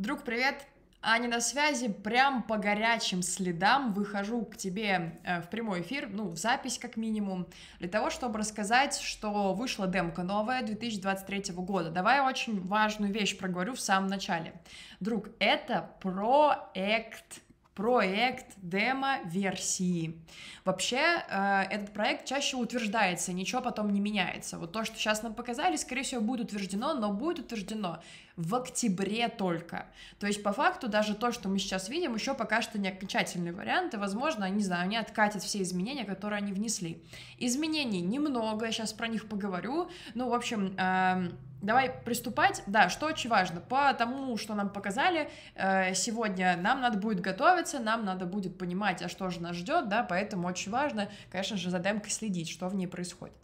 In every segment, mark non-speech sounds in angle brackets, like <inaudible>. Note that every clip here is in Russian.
Друг, привет! Аня на связи, прям по горячим следам выхожу к тебе э, в прямой эфир, ну, в запись как минимум, для того, чтобы рассказать, что вышла демка новая 2023 года. Давай я очень важную вещь проговорю в самом начале. Друг, это проект проект демо-версии. Вообще, э, этот проект чаще утверждается, ничего потом не меняется. Вот то, что сейчас нам показали, скорее всего, будет утверждено, но будет утверждено в октябре только. То есть, по факту, даже то, что мы сейчас видим, еще пока что не окончательный вариант, и, возможно, не знаю, они откатят все изменения, которые они внесли. Изменений немного, я сейчас про них поговорю. Ну, в общем, э, Давай приступать. Да, что очень важно. По тому, что нам показали э, сегодня, нам надо будет готовиться, нам надо будет понимать, а что же нас ждет, да, поэтому очень важно, конечно же, за демкой следить, что в ней происходит.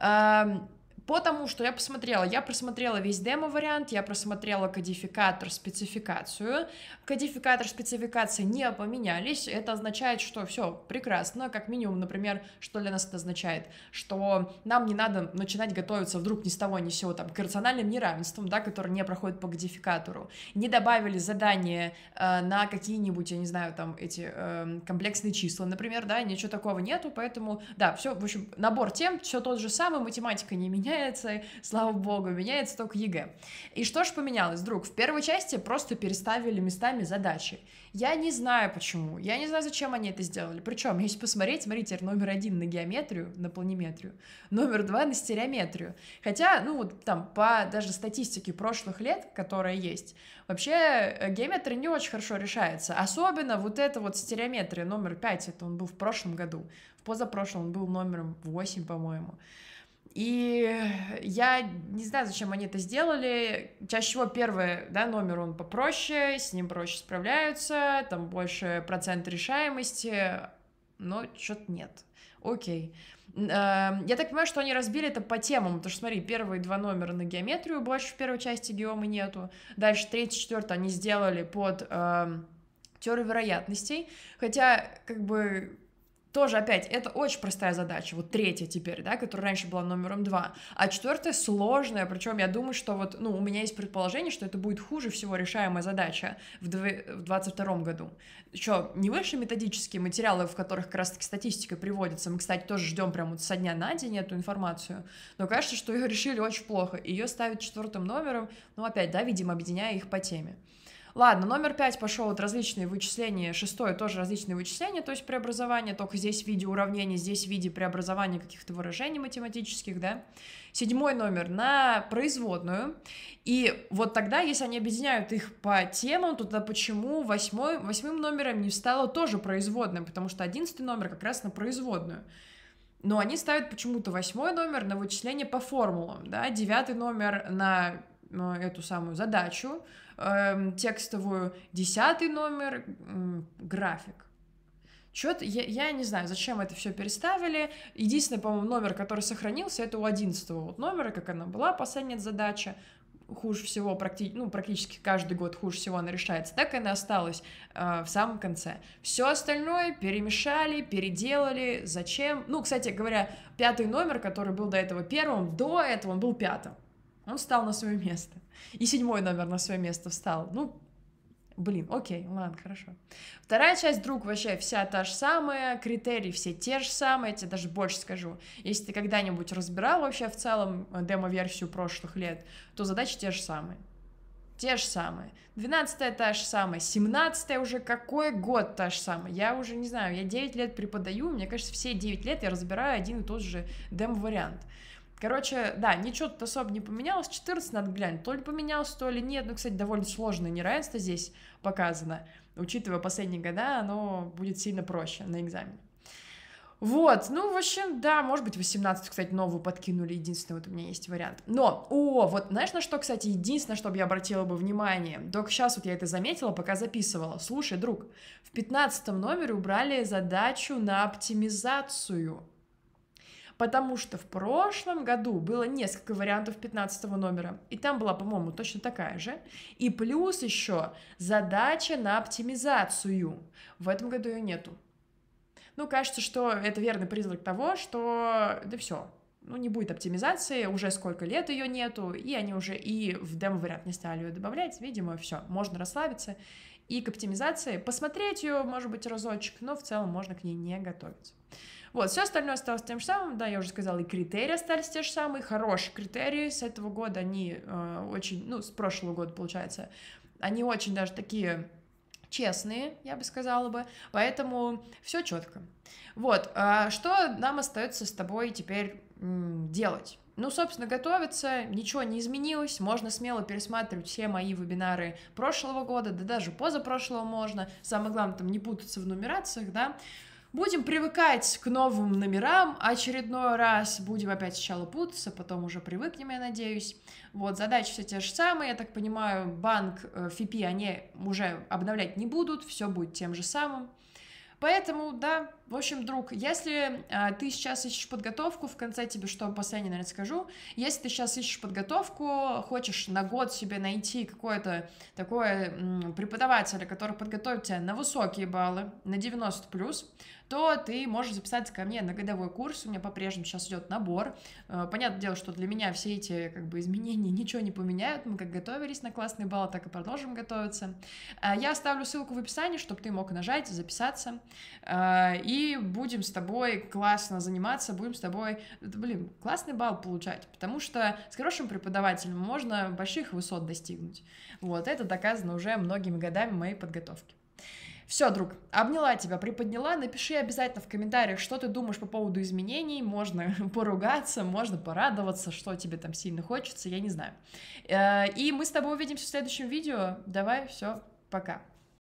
Э, Потому что я посмотрела, я просмотрела весь демо-вариант, я просмотрела кодификатор, спецификацию. Кодификатор, спецификация не поменялись. Это означает, что все прекрасно. Как минимум, например, что для нас это означает? Что нам не надо начинать готовиться вдруг ни с того, ни с сего, там, к рациональным неравенствам, да, которые не проходят по кодификатору. Не добавили задания э, на какие-нибудь, я не знаю, там, эти э, комплексные числа, например, да, ничего такого нету, поэтому, да, все, в общем, набор тем, все тот же самый, математика не меняется, меняется, слава богу, меняется только ЕГЭ. И что же поменялось, друг? В первой части просто переставили местами задачи. Я не знаю почему, я не знаю, зачем они это сделали. Причем, если посмотреть, смотрите, номер один на геометрию, на планиметрию, номер два на стереометрию. Хотя, ну вот там по даже статистике прошлых лет, которая есть, вообще э, геометрия не очень хорошо решается. Особенно вот это вот стереометрия номер пять, это он был в прошлом году, в позапрошлом он был номером 8, по-моему. И я не знаю, зачем они это сделали. Чаще всего первый да, номер он попроще, с ним проще справляются, там больше процент решаемости, но что-то нет. Окей. Э, я так понимаю, что они разбили это по темам, потому что, смотри, первые два номера на геометрию больше в первой части геомы нету, дальше третий, четвертый они сделали под э, теорию вероятностей, хотя, как бы, тоже опять, это очень простая задача, вот третья теперь, да, которая раньше была номером два. А четвертая сложная, причем я думаю, что вот, ну, у меня есть предположение, что это будет хуже всего решаемая задача в 2022 году. Еще не выше методические материалы, в которых как раз-таки статистика приводится, мы, кстати, тоже ждем прямо вот со дня на день эту информацию, но кажется, что ее решили очень плохо, ее ставят четвертым номером, ну, опять, да, видимо, объединяя их по теме. Ладно, номер пять пошел от различные вычисления, шестое тоже различные вычисления, то есть преобразование, только здесь в виде уравнений, здесь в виде преобразования каких-то выражений математических, да. Седьмой номер на производную. И вот тогда, если они объединяют их по темам, то тогда почему восьмой, восьмым номером не стало тоже производным, потому что одиннадцатый номер как раз на производную. Но они ставят почему-то восьмой номер на вычисление по формулам, да, девятый номер на Э, эту самую задачу, эм, текстовую, десятый номер, график. Чё-то, я, я не знаю, зачем это все переставили. Единственный, по-моему, номер, который сохранился, это у одиннадцатого вот номера, как она была, последняя задача. Хуже всего, практи- ну, практически каждый год хуже всего она решается. Так она осталась э, в самом конце. Все остальное перемешали, переделали. Зачем? Ну, кстати говоря, пятый номер, который был до этого первым, до этого он был пятым. Он встал на свое место. И седьмой номер на свое место встал. Ну, Блин, окей, ладно, хорошо. Вторая часть друг вообще вся та же самая, критерии все те же самые, я тебе даже больше скажу. Если ты когда-нибудь разбирал вообще в целом э, демо-версию прошлых лет, то задачи те же самые. Те же самые. 12 та же самая, 17 уже какой год та же самая. Я уже не знаю, я 9 лет преподаю, мне кажется, все 9 лет я разбираю один и тот же демо-вариант. вариант Короче, да, ничего тут особо не поменялось. 14 надо глянуть, то ли поменялось, то ли нет. Ну, кстати, довольно сложное неравенство здесь показано. Учитывая последние года, оно будет сильно проще на экзамене. Вот, ну, в общем, да, может быть, 18, кстати, новую подкинули, единственный вот у меня есть вариант. Но, о, вот, знаешь, на что, кстати, единственное, чтобы я обратила бы внимание, только сейчас вот я это заметила, пока записывала. Слушай, друг, в 15 номере убрали задачу на оптимизацию потому что в прошлом году было несколько вариантов 15 номера, и там была, по-моему, точно такая же. И плюс еще задача на оптимизацию. В этом году ее нету. Ну, кажется, что это верный признак того, что да все, ну, не будет оптимизации, уже сколько лет ее нету, и они уже и в демо-вариант не стали ее добавлять, видимо, все, можно расслабиться и к оптимизации. Посмотреть ее, может быть, разочек, но в целом можно к ней не готовиться. Вот, все остальное осталось тем же самым, да, я уже сказала, и критерии остались те же самые, хорошие критерии с этого года, они э, очень, ну, с прошлого года, получается, они очень даже такие честные, я бы сказала бы, поэтому все четко. Вот, а что нам остается с тобой теперь делать? Ну, собственно, готовиться ничего не изменилось, можно смело пересматривать все мои вебинары прошлого года, да даже позапрошлого можно, самое главное там не путаться в нумерациях, да, Будем привыкать к новым номерам очередной раз, будем опять сначала путаться, потом уже привыкнем, я надеюсь. Вот, задачи все те же самые, я так понимаю, банк, ФИПИ, э, они уже обновлять не будут, все будет тем же самым. Поэтому, да, в общем, друг, если а, ты сейчас ищешь подготовку, в конце тебе что последнее, наверное, скажу. Если ты сейчас ищешь подготовку, хочешь на год себе найти какое-то такое м, преподавателя, который подготовит тебя на высокие баллы, на 90+, плюс, то ты можешь записаться ко мне на годовой курс. У меня по-прежнему сейчас идет набор. Э, понятное дело, что для меня все эти как бы изменения <laughs> ничего не поменяют. Мы как готовились на классный балл, так и продолжим готовиться. Э, я оставлю ссылку в описании, чтобы ты мог нажать, записаться. Э, и будем с тобой классно заниматься, будем с тобой, блин, классный балл получать. Потому что с хорошим преподавателем можно больших высот достигнуть. Вот это доказано уже многими годами моей подготовки. Все, друг, обняла тебя, приподняла. Напиши обязательно в комментариях, что ты думаешь по поводу изменений. Можно <laughs> поругаться, можно порадоваться, что тебе там сильно хочется, я не знаю. Э, и мы с тобой увидимся в следующем видео. Давай, все, пока.